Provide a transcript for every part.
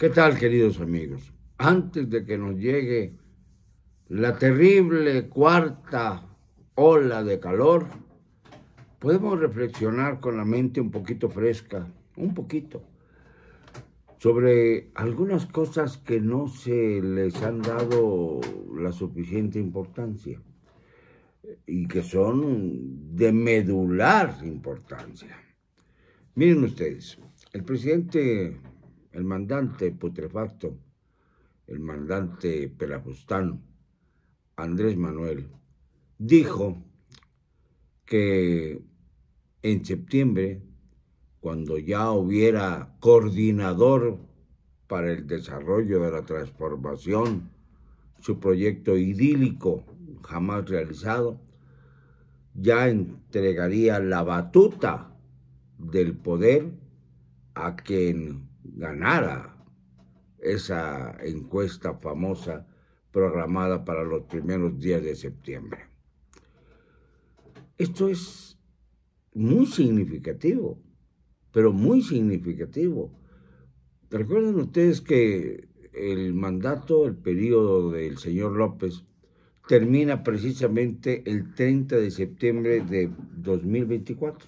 ¿Qué tal, queridos amigos? Antes de que nos llegue la terrible cuarta ola de calor, podemos reflexionar con la mente un poquito fresca, un poquito, sobre algunas cosas que no se les han dado la suficiente importancia y que son de medular importancia. Miren ustedes, el presidente el mandante putrefacto, el mandante pelagustano Andrés Manuel, dijo que en septiembre, cuando ya hubiera coordinador para el desarrollo de la transformación, su proyecto idílico jamás realizado, ya entregaría la batuta del poder a quien ganara esa encuesta famosa programada para los primeros días de septiembre. Esto es muy significativo, pero muy significativo. Recuerden ustedes que el mandato, el periodo del señor López, termina precisamente el 30 de septiembre de 2024.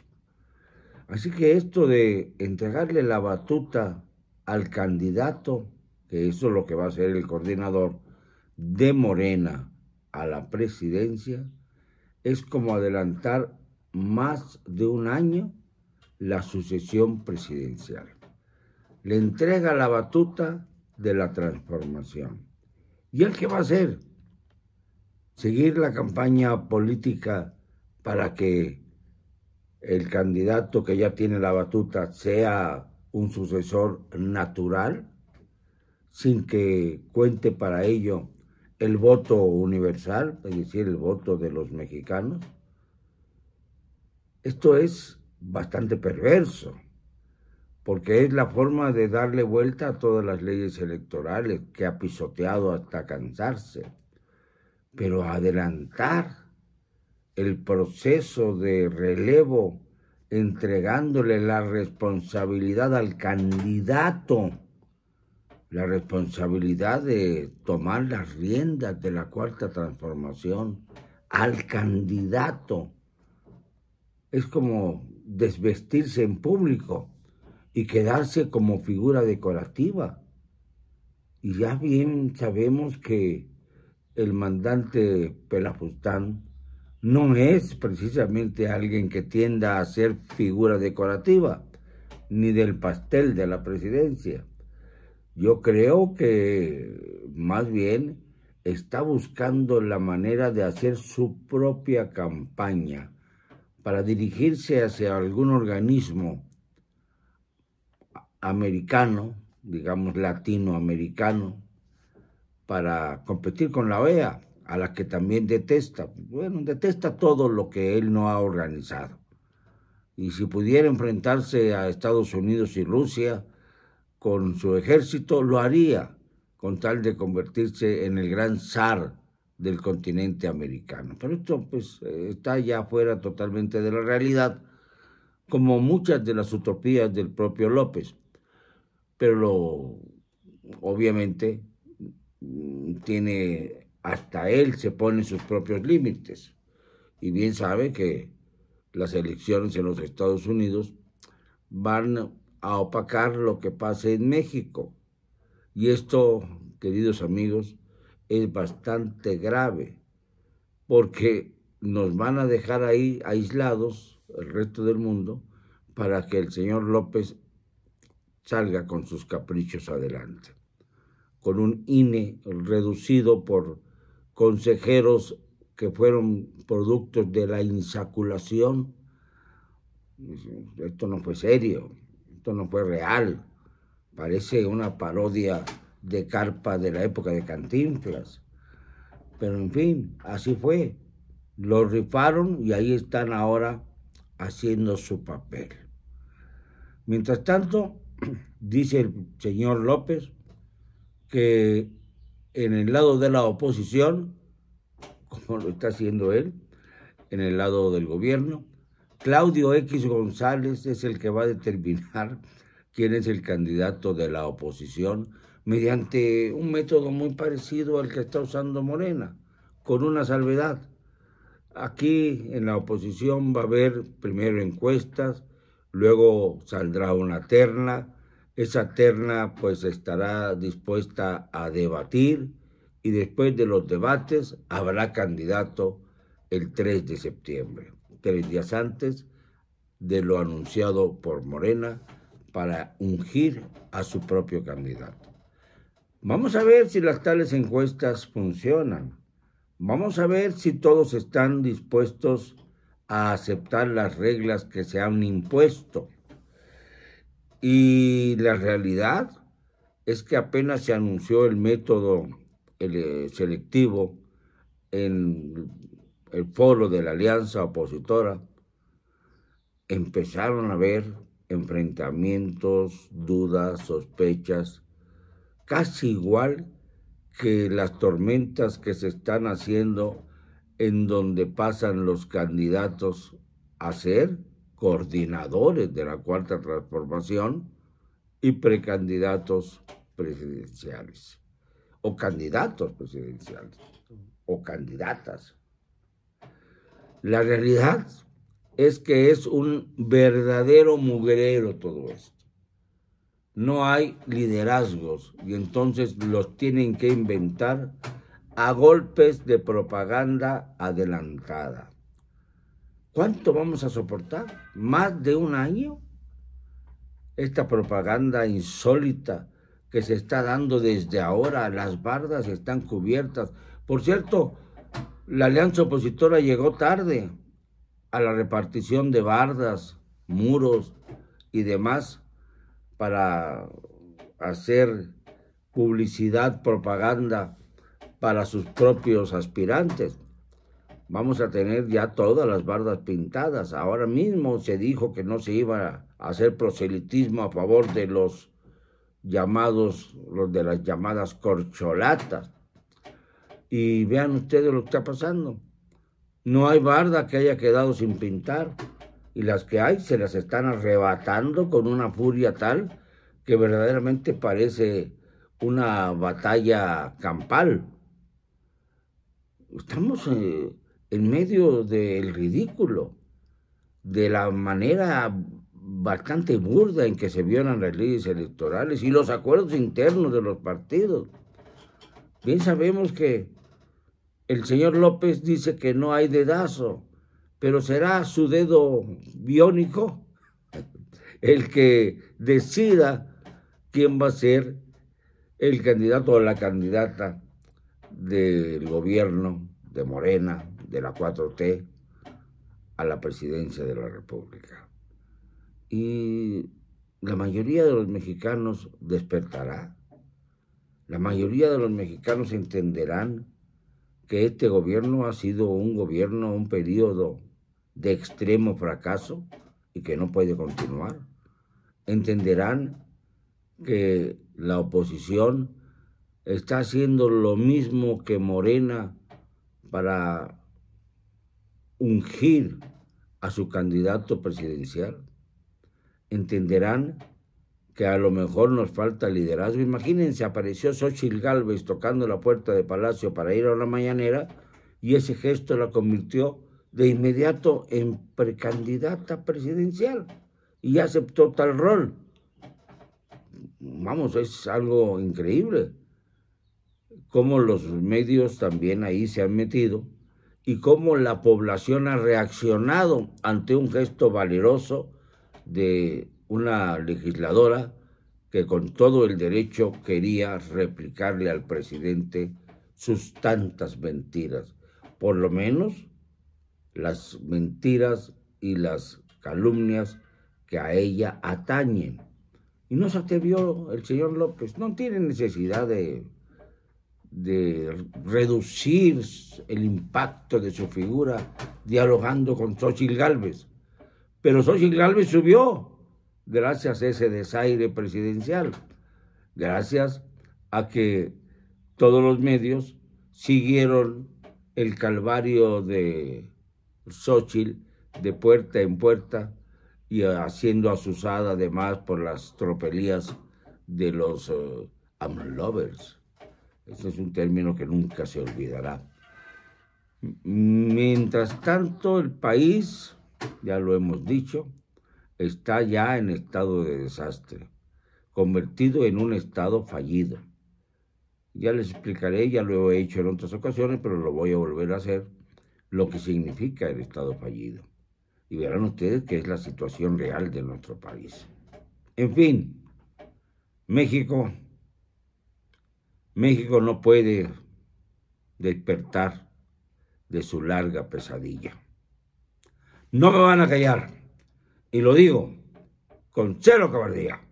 Así que esto de entregarle la batuta al candidato, que eso es lo que va a ser el coordinador de Morena a la presidencia, es como adelantar más de un año la sucesión presidencial. Le entrega la batuta de la transformación. ¿Y él qué va a hacer? Seguir la campaña política para que el candidato que ya tiene la batuta sea un sucesor natural, sin que cuente para ello el voto universal, es decir, el voto de los mexicanos. Esto es bastante perverso, porque es la forma de darle vuelta a todas las leyes electorales que ha pisoteado hasta cansarse, pero adelantar el proceso de relevo entregándole la responsabilidad al candidato, la responsabilidad de tomar las riendas de la cuarta transformación al candidato. Es como desvestirse en público y quedarse como figura decorativa. Y ya bien sabemos que el mandante Pelafustán no es precisamente alguien que tienda a ser figura decorativa, ni del pastel de la presidencia. Yo creo que más bien está buscando la manera de hacer su propia campaña para dirigirse hacia algún organismo americano, digamos latinoamericano, para competir con la OEA a la que también detesta. Bueno, detesta todo lo que él no ha organizado. Y si pudiera enfrentarse a Estados Unidos y Rusia con su ejército, lo haría, con tal de convertirse en el gran zar del continente americano. Pero esto pues está ya fuera totalmente de la realidad, como muchas de las utopías del propio López. Pero obviamente tiene hasta él se pone sus propios límites. Y bien sabe que las elecciones en los Estados Unidos van a opacar lo que pase en México. Y esto, queridos amigos, es bastante grave, porque nos van a dejar ahí aislados el resto del mundo para que el señor López salga con sus caprichos adelante, con un INE reducido por consejeros que fueron productos de la insaculación. Esto no fue serio, esto no fue real. Parece una parodia de carpa de la época de Cantinflas. Pero en fin, así fue. Lo rifaron y ahí están ahora haciendo su papel. Mientras tanto, dice el señor López que en el lado de la oposición, como lo está haciendo él, en el lado del gobierno. Claudio X González es el que va a determinar quién es el candidato de la oposición mediante un método muy parecido al que está usando Morena, con una salvedad. Aquí en la oposición va a haber primero encuestas, luego saldrá una terna, esa terna pues estará dispuesta a debatir y después de los debates habrá candidato el 3 de septiembre, tres días antes de lo anunciado por Morena para ungir a su propio candidato. Vamos a ver si las tales encuestas funcionan. Vamos a ver si todos están dispuestos a aceptar las reglas que se han impuesto. Y la realidad es que apenas se anunció el método eh, selectivo en el foro de la alianza opositora, empezaron a haber enfrentamientos, dudas, sospechas, casi igual que las tormentas que se están haciendo en donde pasan los candidatos a ser coordinadores de la Cuarta Transformación y precandidatos presidenciales, o candidatos presidenciales, o candidatas. La realidad es que es un verdadero mugrero todo esto. No hay liderazgos y entonces los tienen que inventar a golpes de propaganda adelantada. ¿Cuánto vamos a soportar? ¿Más de un año? Esta propaganda insólita que se está dando desde ahora, las bardas están cubiertas. Por cierto, la alianza opositora llegó tarde a la repartición de bardas, muros y demás para hacer publicidad, propaganda para sus propios aspirantes vamos a tener ya todas las bardas pintadas. Ahora mismo se dijo que no se iba a hacer proselitismo a favor de los llamados, los de las llamadas corcholatas. Y vean ustedes lo que está pasando. No hay barda que haya quedado sin pintar. Y las que hay se las están arrebatando con una furia tal que verdaderamente parece una batalla campal. Estamos en... Eh, en medio del ridículo, de la manera bastante burda en que se violan las leyes electorales y los acuerdos internos de los partidos. Bien sabemos que el señor López dice que no hay dedazo, pero será su dedo biónico el que decida quién va a ser el candidato o la candidata del gobierno de Morena, de la 4T a la presidencia de la República. Y la mayoría de los mexicanos despertará, la mayoría de los mexicanos entenderán que este gobierno ha sido un gobierno, un periodo de extremo fracaso y que no puede continuar. Entenderán que la oposición está haciendo lo mismo que Morena para ungir a su candidato presidencial, entenderán que a lo mejor nos falta liderazgo. Imagínense, apareció Xochitl Galvez tocando la puerta de Palacio para ir a una mañanera y ese gesto la convirtió de inmediato en precandidata presidencial y aceptó tal rol. Vamos, es algo increíble. Cómo los medios también ahí se han metido y cómo la población ha reaccionado ante un gesto valeroso de una legisladora que con todo el derecho quería replicarle al presidente sus tantas mentiras, por lo menos las mentiras y las calumnias que a ella atañen. Y no se atrevió el señor López, no tiene necesidad de de reducir el impacto de su figura dialogando con Xochitl Galvez. Pero Xochitl Galvez subió gracias a ese desaire presidencial, gracias a que todos los medios siguieron el calvario de Xochitl de puerta en puerta y haciendo asusada además por las tropelías de los eh, amlovers. Ese es un término que nunca se olvidará. Mientras tanto, el país, ya lo hemos dicho, está ya en estado de desastre, convertido en un estado fallido. Ya les explicaré, ya lo he hecho en otras ocasiones, pero lo voy a volver a hacer, lo que significa el estado fallido. Y verán ustedes qué es la situación real de nuestro país. En fin, México México no puede despertar de su larga pesadilla. No me van a callar, y lo digo con cero cabardía.